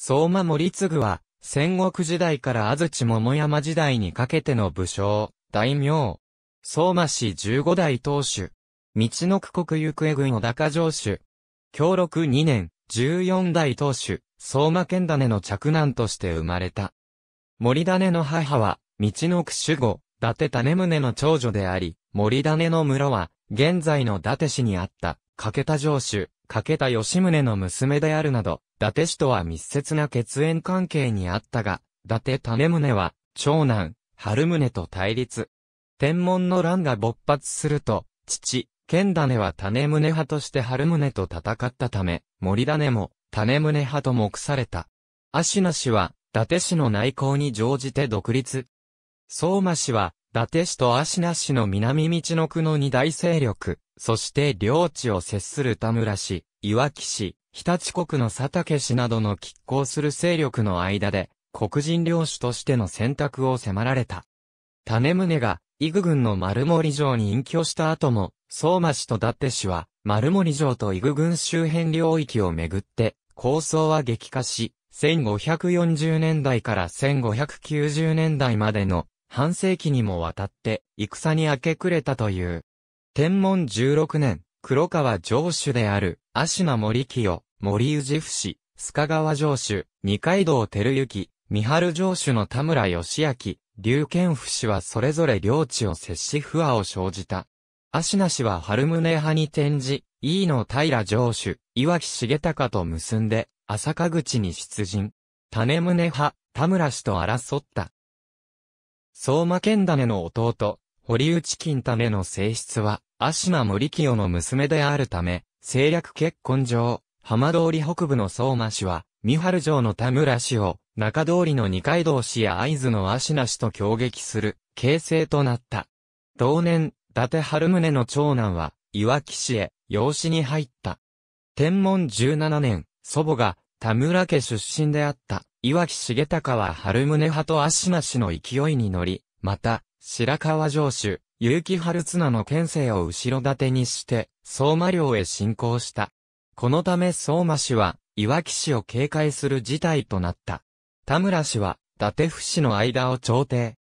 相馬森次は、戦国時代から安土桃山時代にかけての武将、大名。相馬市15代当主。道の国行方軍小高城主。協録2年、14代当主、相馬県種の着難として生まれた。森種の母は、道の区守護、伊達種宗の長女であり、森種の村は、現在の伊達市にあった、掛田城主、けた吉宗の娘であるなど、伊達氏とは密接な血縁関係にあったが、伊達種宗は、長男、春宗と対立。天文の乱が勃発すると、父、剣種は種宗派として春宗と戦ったため、森種も種宗派と目された。足名氏は、伊達氏の内向に乗じて独立。相馬氏は、伊達市と芦名市の南道の区の二大勢力、そして領地を接する田村市、いわき市、日立国の佐竹市などの拮抗する勢力の間で、黒人領主としての選択を迫られた。種宗が、伊具軍の丸森城に隠居した後も、相馬市と伊達市は、丸森城と伊具軍周辺領域をめぐって、構想は激化し、1540年代から1590年代までの半世紀にもわたって戦に明け暮れたという。天文16年、黒川城主である、足名森清、森氏不死、須賀川城主、二階堂照之、三春城主の田村義明、龍剣不氏はそれぞれ領地を接し不和を生じた。足名氏は春宗派に転じ、飯野平城主、岩木重隆と結んで、朝香口に出陣。種宗派、田村氏と争った。相馬剣種の弟、堀内金種の性質は、足間森清の娘であるため、政略結婚上、浜通り北部の相馬氏は、三春城の田村氏を、中通りの二階堂氏や合図の足名氏と協撃する、形成となった。同年、伊達春宗の長男は、岩木市へ、養子に入った。天文17年、祖母が、田村家出身であった。岩木重隆は春宗派と足なしの勢いに乗り、また、白川城主、結城春綱の県政を後ろ盾にして、相馬領へ侵攻した。このため相馬氏は、岩木氏を警戒する事態となった。田村氏は、伊達府氏の間を調停。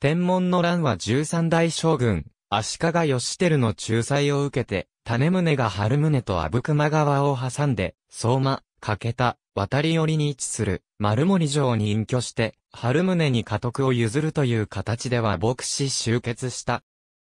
天文の乱は13代将軍、足利義輝の仲裁を受けて、種宗が春宗と阿武隈川を挟んで、相馬、掛た。渡り寄りに位置する丸森城に隠居して、春宗に家督を譲るという形では牧師集結した。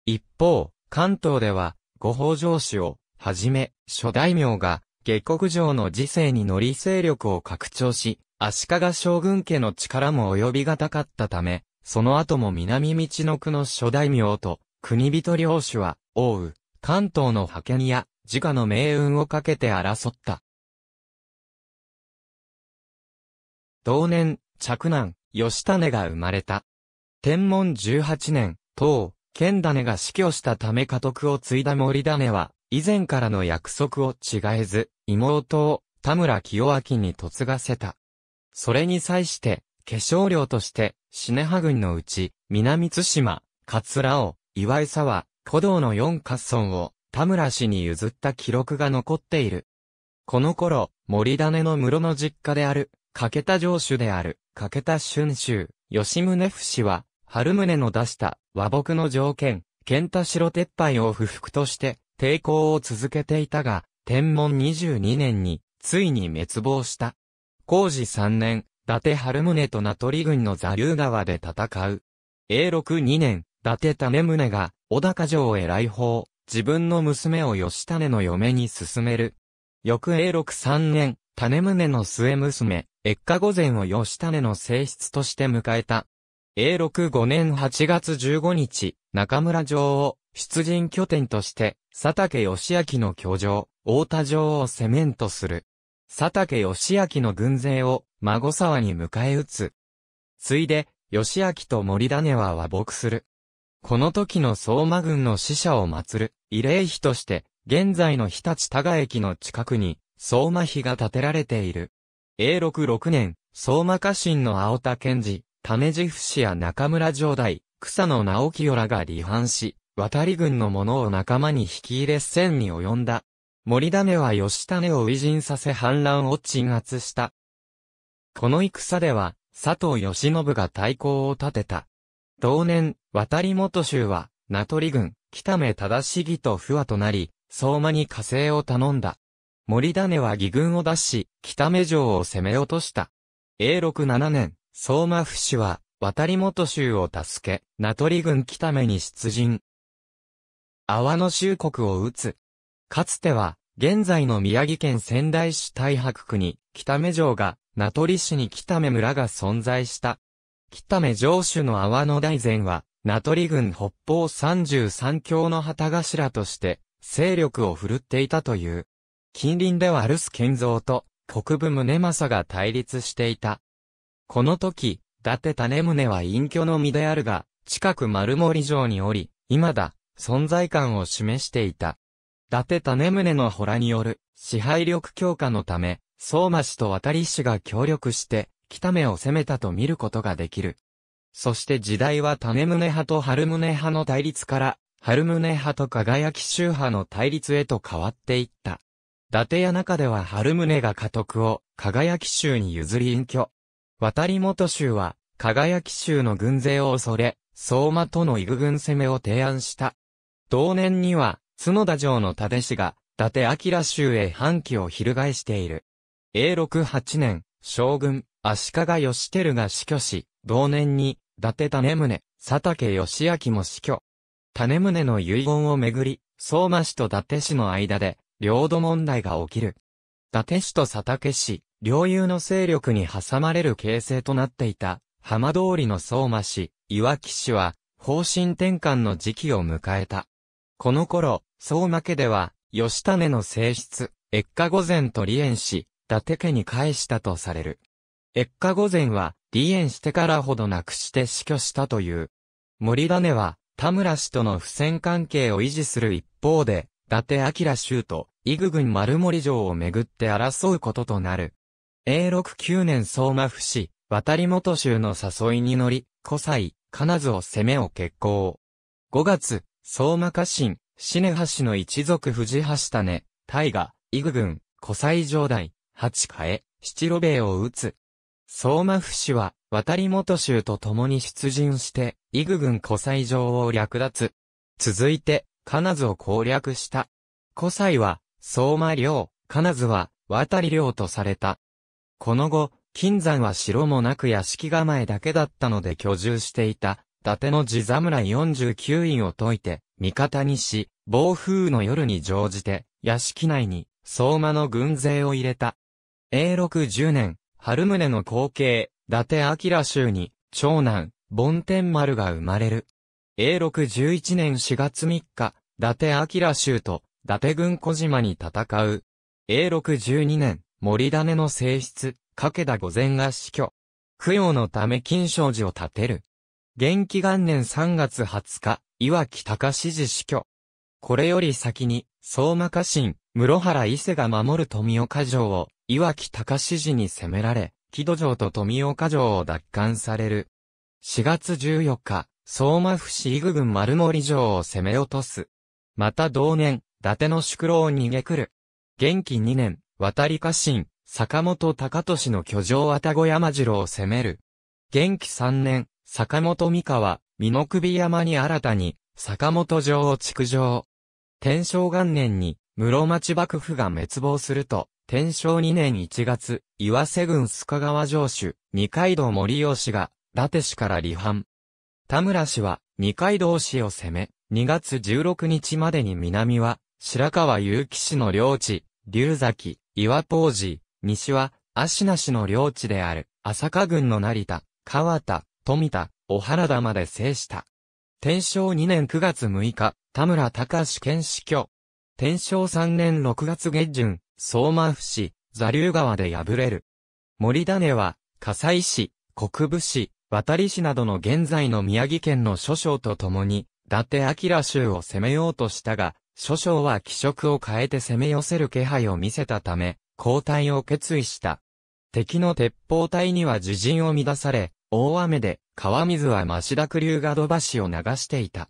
一方、関東では、五法上氏を、はじめ、諸大名が、下国城の時世に乗り勢力を拡張し、足利将軍家の力も及びがたかったため、その後も南道の区の諸大名と、国人領主は、王関東の派遣や、自家の命運をかけて争った。同年、着男、吉種が生まれた。天文十八年、当、剣種が死去したため家督を継いだ森種は、以前からの約束を違えず、妹を田村清明に嫁がせた。それに際して、化粧料として、シネハ軍のうち、南津島、桂尾、岩井沢、古道の四合村を、田村氏に譲った記録が残っている。この頃、森種の室の実家である、欠けた城主である、欠けた春秋、吉宗不氏は、春宗の出した和睦の条件、剣太城撤廃を不服として、抵抗を続けていたが、天文22年に、ついに滅亡した。工事3年、伊達春宗と名取軍の座流川で戦う。永禄2年、伊達種宗が、小高城へ来訪、自分の娘を吉種の嫁に進める。翌永禄3年、種宗の末娘、越下御前を吉種の性質として迎えた。永禄5年8月15日、中村城を出陣拠点として、佐竹義明の居城、大田城をセメントする。佐竹義明の軍勢を、孫沢に迎え撃つ。ついで、義明と森種は和睦する。この時の相馬軍の死者を祀る、慰霊碑として、現在の日立多賀駅の近くに、相馬碑が建てられている。永禄6年、相馬家臣の青田賢治、種地不死や中村城代、草野直清らが離反し、渡り軍の者を仲間に引き入れ戦に及んだ。森種は吉種を偉人させ反乱を鎮圧した。この戦では、佐藤義信が対抗を立てた。同年、渡り元州は、名取軍、北目忠重と不和となり、相馬に火星を頼んだ。森種は義軍を出し、北目城を攻め落とした。永禄7年、相馬府氏は、渡り元州を助け、名取軍北目に出陣。阿波の州国を打つ。かつては、現在の宮城県仙台市太白区に、北目城が、名取市に北目村が存在した。北目城主の阿波の大前は、名取軍北方33郷の旗頭として、勢力を振るっていたという。近隣では留守建造と国部宗政が対立していた。この時、伊達種宗は隠居の身であるが、近く丸森城におり、今だ、存在感を示していた。伊達種宗の洞による支配力強化のため、相馬氏と渡り氏が協力して、北目を攻めたと見ることができる。そして時代は種宗派と春宗派の対立から、春宗派と輝き宗派の対立へと変わっていった。伊達屋中では春宗が家督を、輝き州に譲り隠居。渡り元州は、輝き州の軍勢を恐れ、相馬との伊軍攻めを提案した。同年には、角田城の立氏が、伊達明州へ反旗を翻している。永禄8年、将軍、足利義輝が死去し、同年に、伊達種宗、佐竹義明も死去。種宗の遺言をめぐり、相馬氏と伊達氏の間で、領土問題が起きる。伊達氏と佐竹氏、領有の勢力に挟まれる形勢となっていた、浜通りの相馬氏、岩木氏は、方針転換の時期を迎えた。この頃、相馬家では、吉種の性質、越下御前と離縁し、伊達家に返したとされる。越下御前は、離縁してからほどなくして死去したという。森種は、田村氏との不戦関係を維持する一方で、伊達明州と、伊具郡丸森城をめぐって争うこととなる。永禄9年相馬府市、渡本元州の誘いに乗り、古才、金津を攻めを決行。5月、相馬家臣、死ね橋の一族藤橋種、大河、伊具郡、古才城代、八え、七路兵を打つ。相馬府市は、渡本元州と共に出陣して、伊具郡古才城を略奪。続いて、金津を攻略した。古才は、相馬領、金津は、渡り領とされた。この後、金山は城もなく屋敷構えだけだったので居住していた、伊達の地侍49院を解いて、味方にし、暴風の夜に乗じて、屋敷内に、相馬の軍勢を入れた。永禄10年、春宗の後継、伊達明衆に、長男、梵天丸が生まれる。永禄11年4月3日、伊達明州と伊達軍小島に戦う。永禄12年、森種の性質、掛田御前が死去。供養のため金正寺を建てる。元気元年3月20日、岩木隆氏死去。これより先に、相馬家臣、室原伊勢が守る富岡城を、岩木隆氏に攻められ、木戸城と富岡城を奪還される。4月14日、相馬府市伊具郡丸森城を攻め落とす。また同年、伊達の宿老を逃げ来る。元気2年、渡り家臣、坂本高俊の居城渡子山城を攻める。元気3年、坂本三河、美濃首山に新たに、坂本城を築城。天正元年に、室町幕府が滅亡すると、天正2年1月、岩瀬郡須賀川城主、二階堂森吉が、伊達氏から離反。田村氏は二階堂氏を攻め、2月16日までに南は白川祐城氏の領地、龍崎、岩ポ寺、西は芦名氏の領地である朝霞郡の成田、川田、富田、小原田まで制した。天正2年9月6日、田村隆史県死去。天正3年6月下旬、相馬府市、座流川で敗れる。森種は、葛西市、国部市、渡り市などの現在の宮城県の諸将と共に、伊達明州を攻めようとしたが、諸将は気色を変えて攻め寄せる気配を見せたため、交代を決意した。敵の鉄砲隊には自陣を乱され、大雨で川水は増田流が土橋を流していた。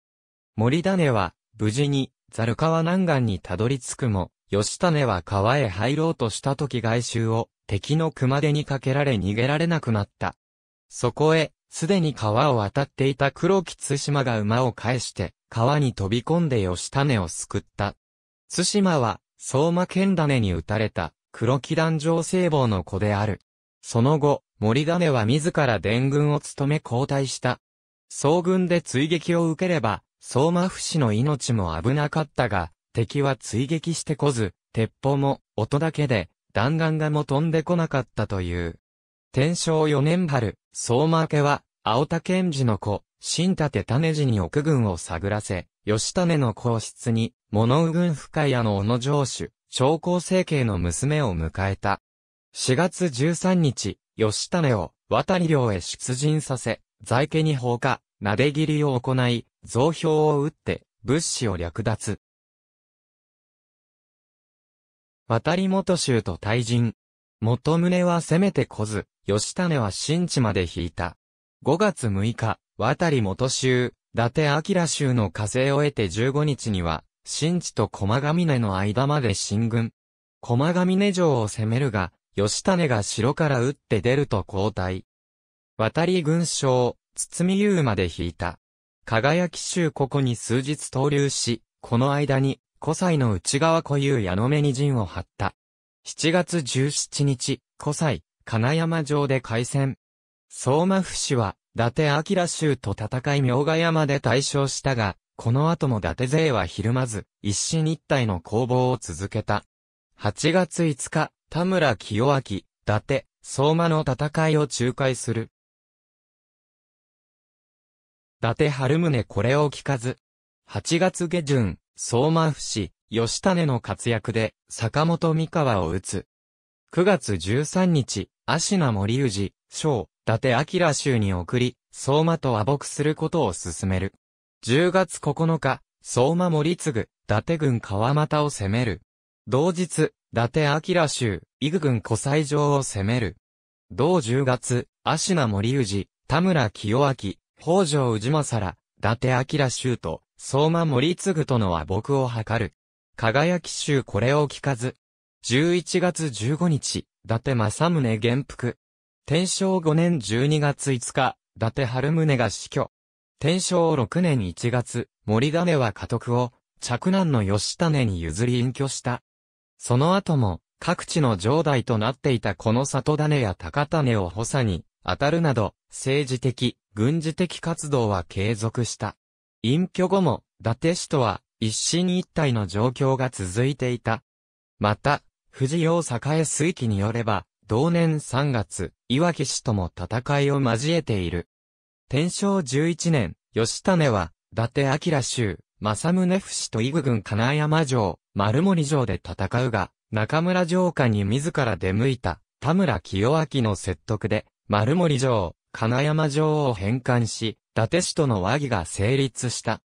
森種は無事にザル川南岸にたどり着くも、吉種は川へ入ろうとした時外周を敵の熊手にかけられ逃げられなくなった。そこへ、すでに川を渡っていた黒木津島が馬を返して、川に飛び込んで吉種を救った。津島は、相馬剣種に撃たれた、黒木団上聖望の子である。その後、森種は自ら伝軍を務め交代した。総軍で追撃を受ければ、相馬不死の命も危なかったが、敵は追撃してこず、鉄砲も、音だけで、弾丸がも飛んでこなかったという。天正四年春、相馬明は、青田賢治の子、新立種次に奥軍を探らせ、吉種の皇室に、物右軍深谷の小野城主、長江政形の娘を迎えた。4月13日、吉種を、渡り領へ出陣させ、在家に放火、撫で切りを行い、増票を打って、物資を略奪。渡り元州と対人。元宗は攻めてこず、吉種は新地まで引いた。5月6日、渡り元州、伊達明州の火星を得て15日には、新地と駒ヶ峰の間まで進軍。駒ヶ峰城を攻めるが、吉種が城から撃って出ると交代。渡り軍将、堤優まで引いた。輝き州ここに数日投留し、この間に、古才の内側固有矢の目に陣を張った。7月17日、古祭、金山城で開戦。相馬府氏は、伊達明州と戦い明賀山で大勝したが、この後も伊達勢はひるまず、一進一退の攻防を続けた。8月5日、田村清明、伊達、相馬の戦いを仲介する。伊達春宗これを聞かず。8月下旬、相馬府市、吉種の活躍で、坂本三河を打つ。9月13日、足名森氏、章、伊達明州に送り、相馬と和睦することを進める。10月9日、相馬森次、伊達軍川又を攻める。同日、伊達明州、伊具軍古西城を攻める。同10月、足名森氏、田村清明、北条氏政ら、伊達明州と、相馬森次との和睦を図る。輝き衆これを聞かず。11月15日、伊達政宗元服。天正5年12月5日、伊達春宗が死去。天正6年1月、森種は家督を、嫡男の吉種に譲り隠居した。その後も、各地の城代となっていたこの里種や高種を補佐に、当たるなど、政治的、軍事的活動は継続した。隠居後も、伊達氏とは、一進一退の状況が続いていた。また、藤洋栄水記によれば、同年3月、岩木氏とも戦いを交えている。天正11年、吉種は、伊達明州、正宗府氏と伊具郡金山城、丸森城で戦うが、中村城下に自ら出向いた、田村清明の説得で、丸森城、金山城を返還し、伊達氏との和議が成立した。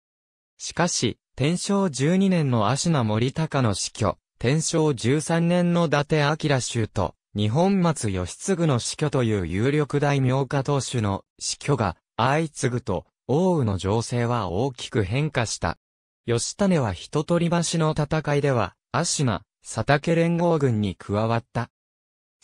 しかし、天正十二年の足名森高の死去、天正十三年の伊達明州と、日本松義継の死去という有力大名家当主の死去が相次ぐと、奥羽の情勢は大きく変化した。吉種は一取り橋の戦いでは、足名、佐竹連合軍に加わった。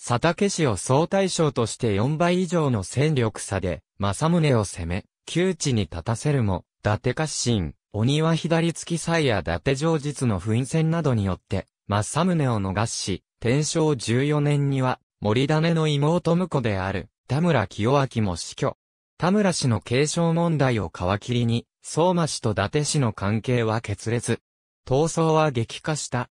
佐竹氏を総大将として4倍以上の戦力差で、正宗を攻め、窮地に立たせるも、伊達家臣、鬼は左付き祭や伊達上実の紛戦などによって、政宗を逃し、天正14年には、森種の妹婿である、田村清明も死去。田村氏の継承問題を皮切りに、相馬氏と伊達氏の関係は決裂。闘争は激化した。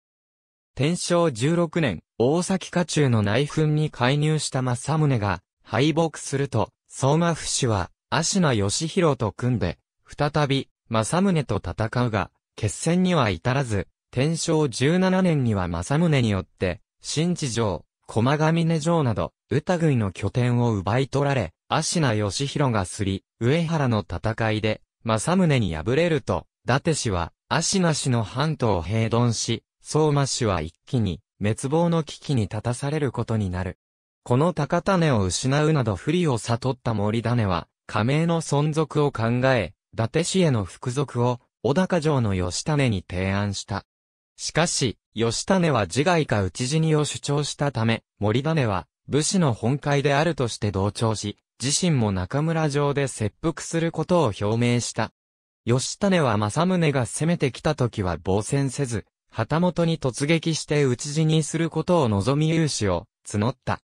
天正16年、大崎家中の内紛に介入した政宗が、敗北すると、相馬府氏は、芦名義弘と組んで、再び、政宗と戦うが、決戦には至らず、天正17年には政宗によって、新地城、駒ヶ峰城など、歌軍の拠点を奪い取られ、芦名義弘がすり、上原の戦いで、政宗に敗れると、伊達氏は、芦名氏の半島を平頓し、相馬氏は一気に、滅亡の危機に立たされることになる。この高種を失うなど不利を悟った森種は、加盟の存続を考え、伊達氏への服属を、小高城の吉種に提案した。しかし、吉種は自害か討ち死にを主張したため、森種は、武士の本会であるとして同調し、自身も中村城で切腹することを表明した。吉種は政宗が攻めてきた時は防戦せず、旗本に突撃して討ち死にすることを望み勇士を募った。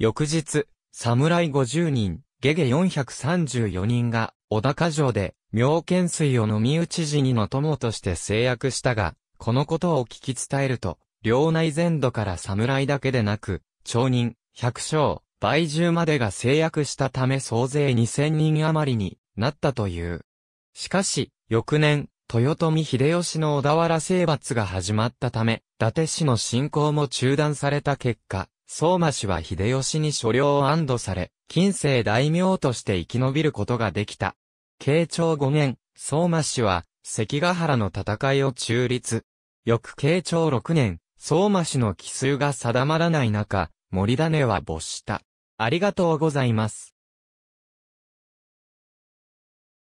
翌日、侍50人、下下434人が、小高城で、妙見水を飲み打ち時にの友として制約したが、このことを聞き伝えると、領内全土から侍だけでなく、町人、百姓、倍重までが制約したため総勢2000人余りになったという。しかし、翌年、豊臣秀吉の小田原征伐が始まったため、伊達氏の進行も中断された結果、相馬氏は秀吉に所領を安堵され、近世大名として生き延びることができた。慶長5年、相馬氏は、関ヶ原の戦いを中立。翌慶長6年、相馬氏の奇数が定まらない中、森種は没した。ありがとうございます。